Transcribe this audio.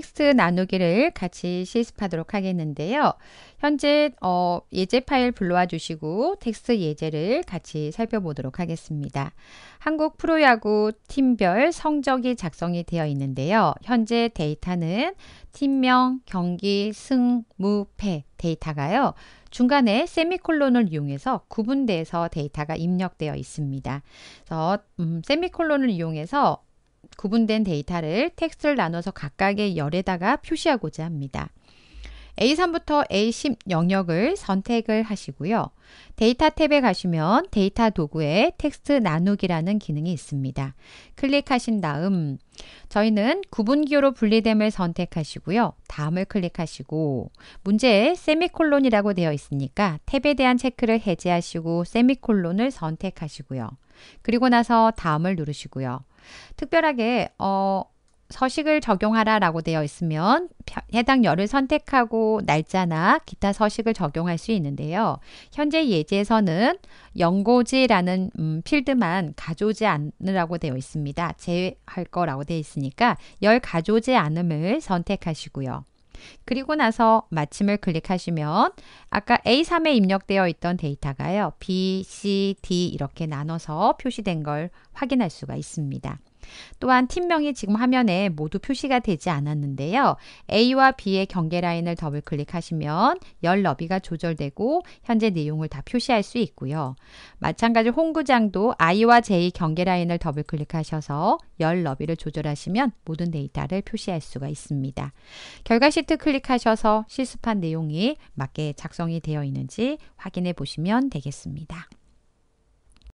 텍스트 나누기를 같이 실습하도록 하겠는데요. 현재 어, 예제 파일 불러와 주시고 텍스트 예제를 같이 살펴보도록 하겠습니다. 한국 프로야구 팀별 성적이 작성이 되어 있는데요. 현재 데이터는 팀명, 경기, 승, 무, 패 데이터가요. 중간에 세미콜론을 이용해서 구분돼서 데이터가 입력되어 있습니다. 그래서 음, 세미콜론을 이용해서 구분된 데이터를 텍스트를 나눠서 각각의 열에다가 표시하고자 합니다. A3부터 A10 영역을 선택을 하시고요. 데이터 탭에 가시면 데이터 도구에 텍스트 나누기라는 기능이 있습니다. 클릭하신 다음 저희는 구분기호로 분리됨을 선택하시고요. 다음을 클릭하시고 문제에 세미콜론이라고 되어 있으니까 탭에 대한 체크를 해제하시고 세미콜론을 선택하시고요. 그리고 나서 다음을 누르시고요. 특별하게 어, 서식을 적용하라 라고 되어 있으면 해당 열을 선택하고 날짜나 기타 서식을 적용할 수 있는데요. 현재 예제에서는 연고지라는 음, 필드만 가져오지 않으라고 되어 있습니다. 제외할 거라고 되어 있으니까 열 가져오지 않음을 선택하시고요. 그리고 나서 마침을 클릭하시면 아까 A3에 입력되어 있던 데이터가요. B, C, D 이렇게 나눠서 표시된 걸 확인할 수가 있습니다. 또한 팀명이 지금 화면에 모두 표시가 되지 않았는데요. A와 B의 경계 라인을 더블 클릭하시면 열 너비가 조절되고 현재 내용을 다 표시할 수 있고요. 마찬가지로 홈구장도 I와 J 경계 라인을 더블 클릭하셔서 열 너비를 조절하시면 모든 데이터를 표시할 수가 있습니다. 결과 시트 클릭하셔서 실습한 내용이 맞게 작성이 되어 있는지 확인해 보시면 되겠습니다.